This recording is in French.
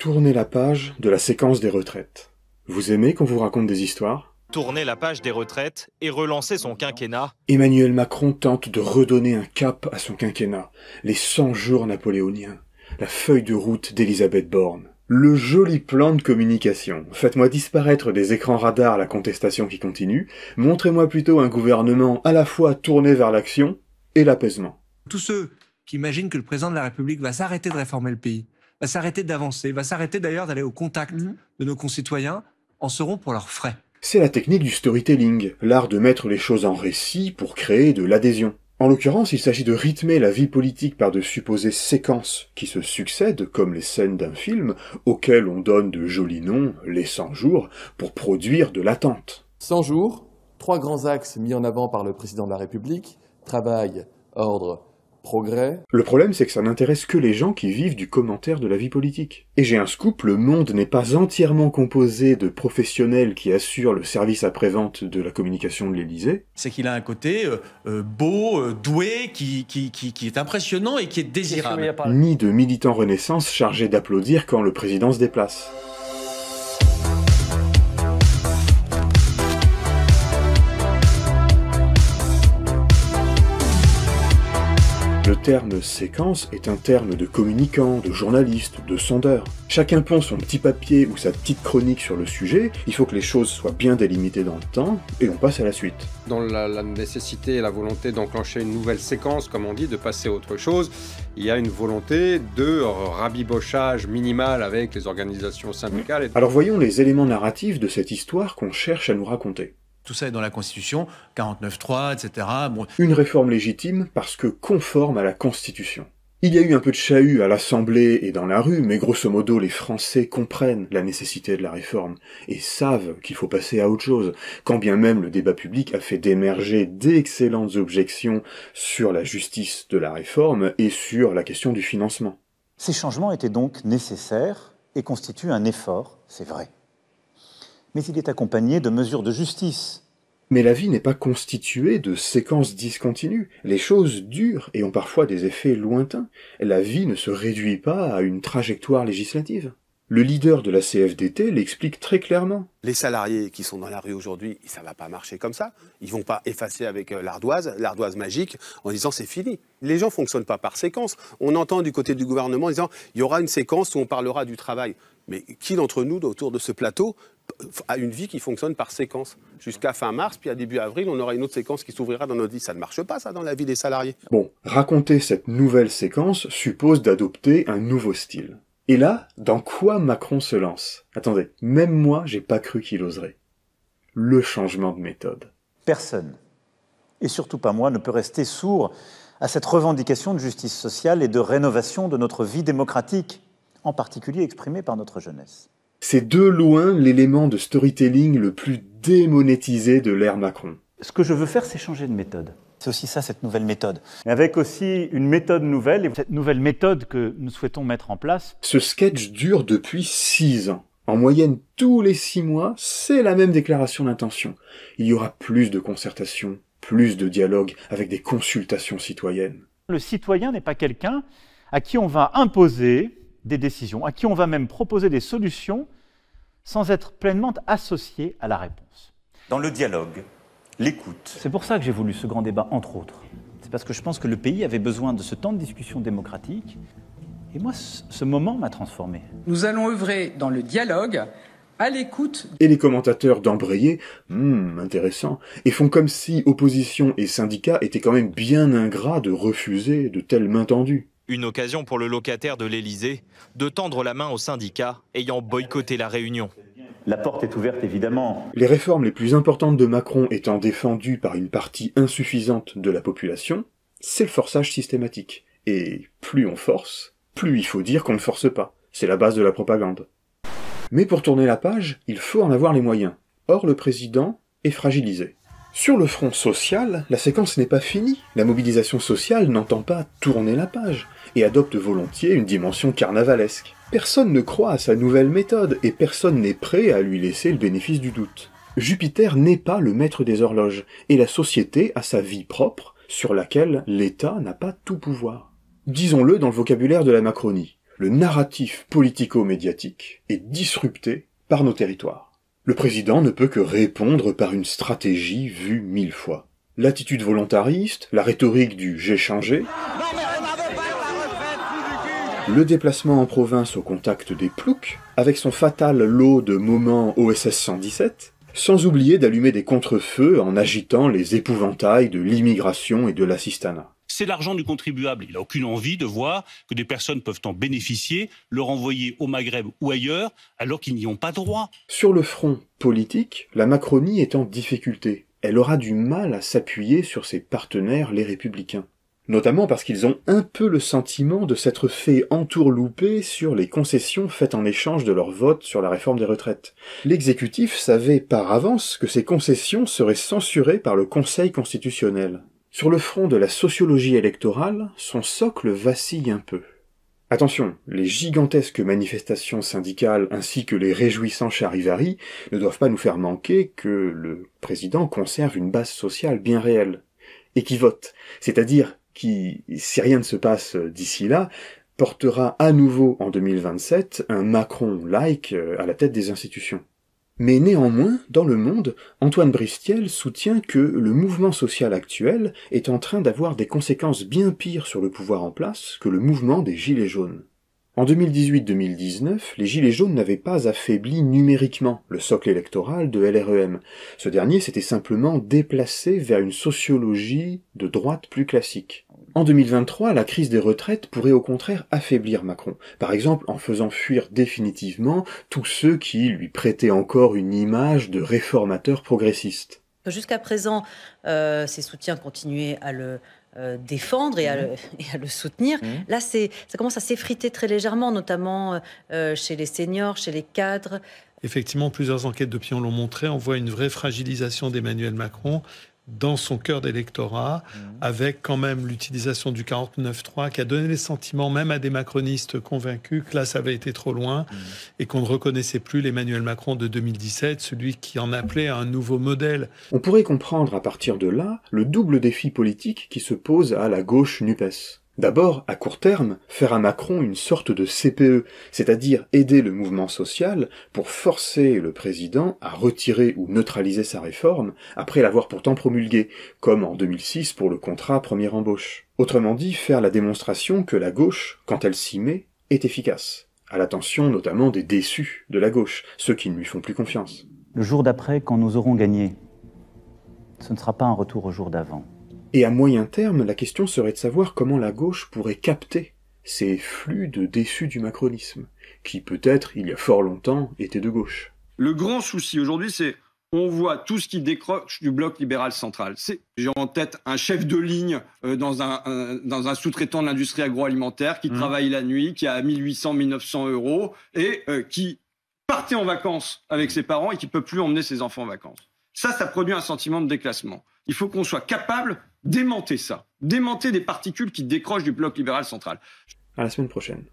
Tournez la page de la séquence des retraites. Vous aimez qu'on vous raconte des histoires Tournez la page des retraites et relancez son quinquennat. Emmanuel Macron tente de redonner un cap à son quinquennat, les 100 jours napoléoniens, la feuille de route d'Elisabeth Borne, le joli plan de communication. Faites-moi disparaître des écrans radars la contestation qui continue, montrez-moi plutôt un gouvernement à la fois tourné vers l'action et l'apaisement. Tous ceux qui imaginent que le président de la République va s'arrêter de réformer le pays, va s'arrêter d'avancer, va s'arrêter d'ailleurs d'aller au contact mhm. de nos concitoyens, en seront pour leurs frais. C'est la technique du storytelling, l'art de mettre les choses en récit pour créer de l'adhésion. En l'occurrence, il s'agit de rythmer la vie politique par de supposées séquences qui se succèdent, comme les scènes d'un film, auxquelles on donne de jolis noms, les 100 jours, pour produire de l'attente. 100 jours, trois grands axes mis en avant par le président de la République, travail, ordre progrès. Le problème, c'est que ça n'intéresse que les gens qui vivent du commentaire de la vie politique. Et j'ai un scoop, le monde n'est pas entièrement composé de professionnels qui assurent le service après-vente de la communication de l'Élysée. C'est qu'il a un côté euh, euh, beau, euh, doué, qui, qui, qui, est impressionnant et qui est désirable. Ni de militants renaissance chargés d'applaudir quand le président se déplace. Le terme séquence est un terme de communicant, de journaliste, de sondeur. Chacun prend son petit papier ou sa petite chronique sur le sujet, il faut que les choses soient bien délimitées dans le temps, et on passe à la suite. Dans la, nécessité et la volonté d'enclencher une nouvelle séquence, comme on dit, de passer à autre chose, il y a une volonté de rabibochage minimal avec les organisations syndicales. Alors voyons les éléments narratifs de cette histoire qu'on cherche à nous raconter. Tout ça est dans la Constitution, 49.3, etc. Bon. Une réforme légitime parce que conforme à la Constitution. Il y a eu un peu de chahut à l'Assemblée et dans la rue, mais grosso modo les Français comprennent la nécessité de la réforme et savent qu'il faut passer à autre chose, quand bien même le débat public a fait d'émerger d'excellentes objections sur la justice de la réforme et sur la question du financement. Ces changements étaient donc nécessaires et constituent un effort, c'est vrai mais il est accompagné de mesures de justice. Mais la vie n'est pas constituée de séquences discontinues. Les choses durent et ont parfois des effets lointains. La vie ne se réduit pas à une trajectoire législative. Le leader de la CFDT l'explique très clairement. Les salariés qui sont dans la rue aujourd'hui, ça ne va pas marcher comme ça. Ils ne vont pas effacer avec euh, l'ardoise, l'ardoise magique, en disant c'est fini. Les gens ne fonctionnent pas par séquence. On entend du côté du gouvernement en disant il y aura une séquence où on parlera du travail. Mais qui d'entre nous, autour de ce plateau, a une vie qui fonctionne par séquence. Jusqu'à fin mars, puis à début avril, on aura une autre séquence qui s'ouvrira dans notre vie. Ça ne marche pas, ça, dans la vie des salariés. Bon, raconter cette nouvelle séquence suppose d'adopter un nouveau style. Et là, dans quoi Macron se lance Attendez, même moi, j'ai pas cru qu'il oserait. Le changement de méthode. Personne, et surtout pas moi, ne peut rester sourd à cette revendication de justice sociale et de rénovation de notre vie démocratique, en particulier exprimée par notre jeunesse. C'est de loin l'élément de storytelling le plus démonétisé de l'ère Macron. Ce que je veux faire, c'est changer de méthode. C'est aussi ça, cette nouvelle méthode. Avec aussi une méthode nouvelle. Cette nouvelle méthode que nous souhaitons mettre en place. Ce sketch dure depuis six ans. En moyenne, tous les six mois, c'est la même déclaration d'intention. Il y aura plus de concertation, plus de dialogue, avec des consultations citoyennes. Le citoyen n'est pas quelqu'un à qui on va imposer des décisions, à qui on va même proposer des solutions sans être pleinement associé à la réponse. Dans le dialogue, c'est pour ça que j'ai voulu ce grand débat, entre autres. C'est parce que je pense que le pays avait besoin de ce temps de discussion démocratique. Et moi, ce moment m'a transformé. Nous allons œuvrer dans le dialogue, à l'écoute. Et les commentateurs d'embrayer, hum, intéressant, et font comme si opposition et syndicats étaient quand même bien ingrats de refuser de telles mains tendues. Une occasion pour le locataire de l'Élysée de tendre la main au syndicat ayant boycotté la réunion. La porte est ouverte évidemment. Les réformes les plus importantes de Macron étant défendues par une partie insuffisante de la population, c'est le forçage systématique. Et plus on force, plus il faut dire qu'on ne force pas. C'est la base de la propagande. Mais pour tourner la page, il faut en avoir les moyens. Or le président est fragilisé. Sur le front social, la séquence n'est pas finie. La mobilisation sociale n'entend pas tourner la page et adopte volontiers une dimension carnavalesque. Personne ne croit à sa nouvelle méthode et personne n'est prêt à lui laisser le bénéfice du doute. Jupiter n'est pas le maître des horloges et la société a sa vie propre sur laquelle l'État n'a pas tout pouvoir. Disons-le dans le vocabulaire de la Macronie, le narratif politico-médiatique est disrupté par nos territoires. Le président ne peut que répondre par une stratégie vue mille fois. L'attitude volontariste, la rhétorique du j'ai changé, le déplacement en province au contact des ploucs, avec son fatal lot de moments OSS 117, sans oublier d'allumer des contrefeux en agitant les épouvantails de l'immigration et de l'assistanat c'est l'argent du contribuable. Il n'a aucune envie de voir que des personnes peuvent en bénéficier, le renvoyer au Maghreb ou ailleurs, alors qu'ils n'y ont pas droit. Sur le front politique, la Macronie est en difficulté. Elle aura du mal à s'appuyer sur ses partenaires, les républicains notamment parce qu'ils ont un peu le sentiment de s'être fait entourlouper sur les concessions faites en échange de leur vote sur la réforme des retraites. L'exécutif savait par avance que ces concessions seraient censurées par le Conseil constitutionnel. Sur le front de la sociologie électorale, son socle vacille un peu. Attention, les gigantesques manifestations syndicales ainsi que les réjouissants charivari ne doivent pas nous faire manquer que le président conserve une base sociale bien réelle, et qui vote, c'est-à-dire qui, si rien ne se passe d'ici là, portera à nouveau en 2027 un Macron-like à la tête des institutions. Mais néanmoins, dans le monde, Antoine Bristiel soutient que le mouvement social actuel est en train d'avoir des conséquences bien pires sur le pouvoir en place que le mouvement des Gilets jaunes. En 2018-2019, les Gilets jaunes n'avaient pas affaibli numériquement le socle électoral de LREM. Ce dernier s'était simplement déplacé vers une sociologie de droite plus classique. En 2023, la crise des retraites pourrait au contraire affaiblir Macron, par exemple en faisant fuir définitivement tous ceux qui lui prêtaient encore une image de réformateur progressiste. Jusqu'à présent, euh, ses soutiens continuaient à le, euh, défendre et à, le, mmh. soutenir. Mmh. Là, ça commence à s'effriter très légèrement, notamment euh, chez les seniors, chez les cadres. Effectivement, plusieurs enquêtes de pion l'ont montré. On voit une vraie fragilisation d'Emmanuel Macron dans son cœur d'électorat, mmh. avec quand même l'utilisation du 49.3 qui a donné les sentiments même à des macronistes convaincus que là, ça avait été trop loin mmh. et qu'on ne reconnaissait plus l'Emmanuel Macron de 2017, celui qui en appelait à un nouveau modèle. On pourrait comprendre à partir de là le double défi politique qui se pose à la gauche NUPES. D'abord, à court terme, faire à Macron une sorte de CPE, c'est-à-dire aider le mouvement social pour forcer le président à retirer ou neutraliser sa réforme après l'avoir pourtant promulguée, comme en 2006 pour le contrat première embauche. Autrement dit, faire la démonstration que la gauche, quand elle s'y met, est efficace, à l'attention notamment des déçus de la gauche, ceux qui ne lui font plus confiance. Le jour d'après, quand nous aurons gagné, ce ne sera pas un retour au jour d'avant. Et à moyen terme, la question serait de savoir comment la gauche pourrait capter ces flux de déçus du macronisme, qui peut-être, il y a fort longtemps, étaient de gauche. Le grand souci aujourd'hui, c'est on voit tout ce qui décroche du bloc libéral central. J'ai en tête un chef de ligne euh, dans un, dans un sous-traitant de l'industrie agroalimentaire qui mmh. travaille la nuit, qui a 1800, 1900 euros et euh, qui partait en vacances avec ses parents et qui peut plus emmener ses enfants en vacances. Ça, ça produit un sentiment de déclassement. Il faut qu'on soit capable Démentez ça. Démentez des particules qui décrochent du bloc libéral central. À la semaine prochaine.